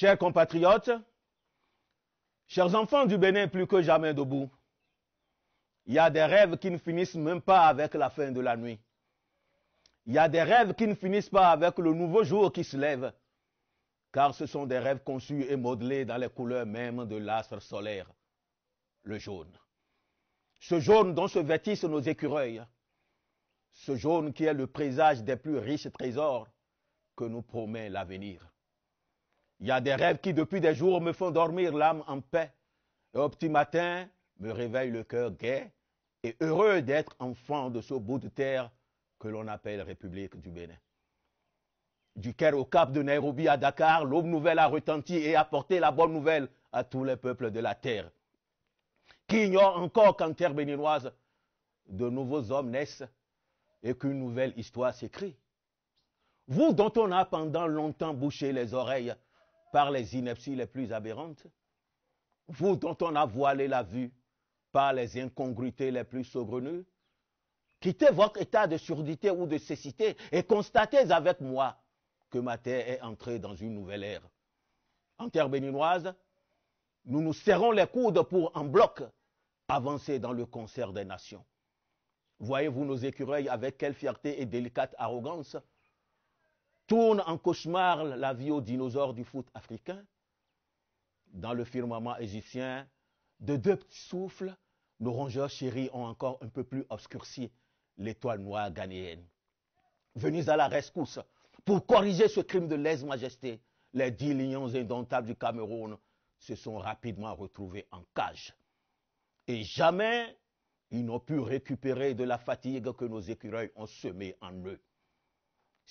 Chers compatriotes, chers enfants du Bénin plus que jamais debout, il y a des rêves qui ne finissent même pas avec la fin de la nuit. Il y a des rêves qui ne finissent pas avec le nouveau jour qui se lève, car ce sont des rêves conçus et modelés dans les couleurs même de l'astre solaire, le jaune. Ce jaune dont se vêtissent nos écureuils, ce jaune qui est le présage des plus riches trésors que nous promet l'avenir. Il y a des rêves qui, depuis des jours, me font dormir l'âme en paix. Et au petit matin, me réveille le cœur gai et heureux d'être enfant de ce bout de terre que l'on appelle République du Bénin. Du Caire au Cap, de Nairobi à Dakar, l'aube nouvelle a retenti et apporté la bonne nouvelle à tous les peuples de la terre, qui ignorent encore qu'en terre béninoise, de nouveaux hommes naissent et qu'une nouvelle histoire s'écrit. Vous dont on a pendant longtemps bouché les oreilles, par les inepties les plus aberrantes, vous dont on a voilé la vue par les incongruités les plus saugrenues, quittez votre état de surdité ou de cécité et constatez avec moi que ma terre est entrée dans une nouvelle ère. En terre béninoise, nous nous serrons les coudes pour en bloc avancer dans le concert des nations. Voyez-vous nos écureuils avec quelle fierté et délicate arrogance tourne en cauchemar la vie aux dinosaures du foot africain, dans le firmament égyptien, de deux petits souffles, nos rongeurs chéris ont encore un peu plus obscurci l'étoile noire ghanéenne. Venus à la rescousse pour corriger ce crime de lèse-majesté, les dix lions indomptables du Cameroun se sont rapidement retrouvés en cage. Et jamais ils n'ont pu récupérer de la fatigue que nos écureuils ont semée en eux.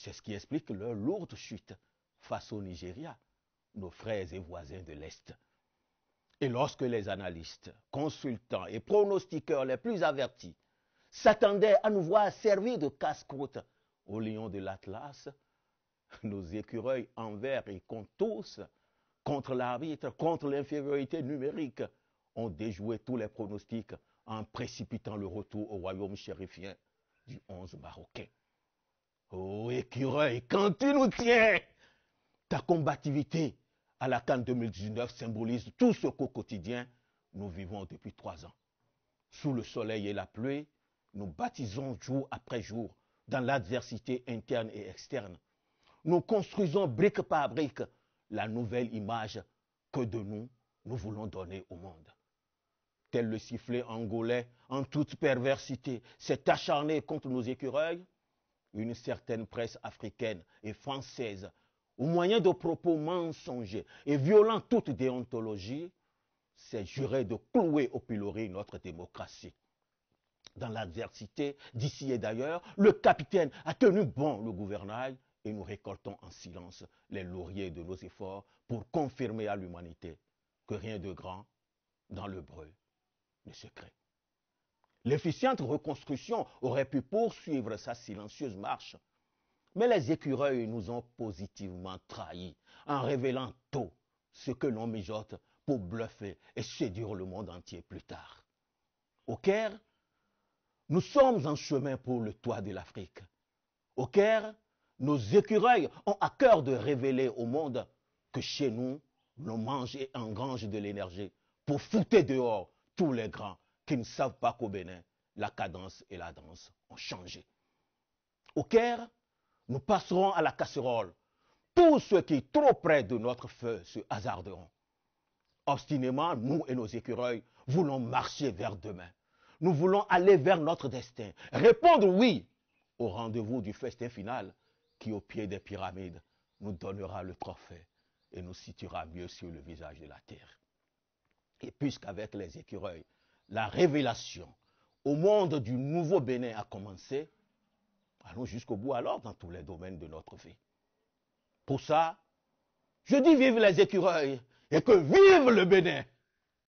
C'est ce qui explique leur lourde chute face au Nigeria, nos frères et voisins de l'Est. Et lorsque les analystes, consultants et pronostiqueurs les plus avertis s'attendaient à nous voir servir de casse-croûte au lion de l'Atlas, nos écureuils envers et contre tous, contre l'arbitre, contre l'infériorité numérique, ont déjoué tous les pronostics en précipitant le retour au royaume chérifien du 11 marocain écureuil, quand tu nous tiens, ta combativité à la Cannes 2019 symbolise tout ce qu'au quotidien nous vivons depuis trois ans. Sous le soleil et la pluie, nous baptisons jour après jour dans l'adversité interne et externe. Nous construisons brique par brique la nouvelle image que de nous, nous voulons donner au monde. Tel le sifflet angolais, en toute perversité, s'est acharné contre nos écureuils, une certaine presse africaine et française, au moyen de propos mensongers et violant toute déontologie, s'est juré de clouer au pilori notre démocratie. Dans l'adversité, d'ici et d'ailleurs, le capitaine a tenu bon le gouvernail et nous récoltons en silence les lauriers de nos efforts pour confirmer à l'humanité que rien de grand dans le breu ne se crée. L'efficiente reconstruction aurait pu poursuivre sa silencieuse marche. Mais les écureuils nous ont positivement trahis en révélant tôt ce que l'on mijote pour bluffer et séduire le monde entier plus tard. Au Caire, nous sommes en chemin pour le toit de l'Afrique. Au Caire, nos écureuils ont à cœur de révéler au monde que chez nous, l'on mange et engrange de l'énergie pour fouter dehors tous les grands qui ne savent pas qu'au Bénin, la cadence et la danse ont changé. Au Caire, nous passerons à la casserole. Tous ceux qui, trop près de notre feu, se hasarderont. Obstinément, nous et nos écureuils voulons marcher vers demain. Nous voulons aller vers notre destin. Répondre oui au rendez-vous du festin final qui, au pied des pyramides, nous donnera le trophée et nous situera mieux sur le visage de la terre. Et puisqu'avec les écureuils, la révélation au monde du nouveau Bénin a commencé, allons jusqu'au bout alors dans tous les domaines de notre vie. Pour ça, je dis vive les écureuils et que vive le Bénin.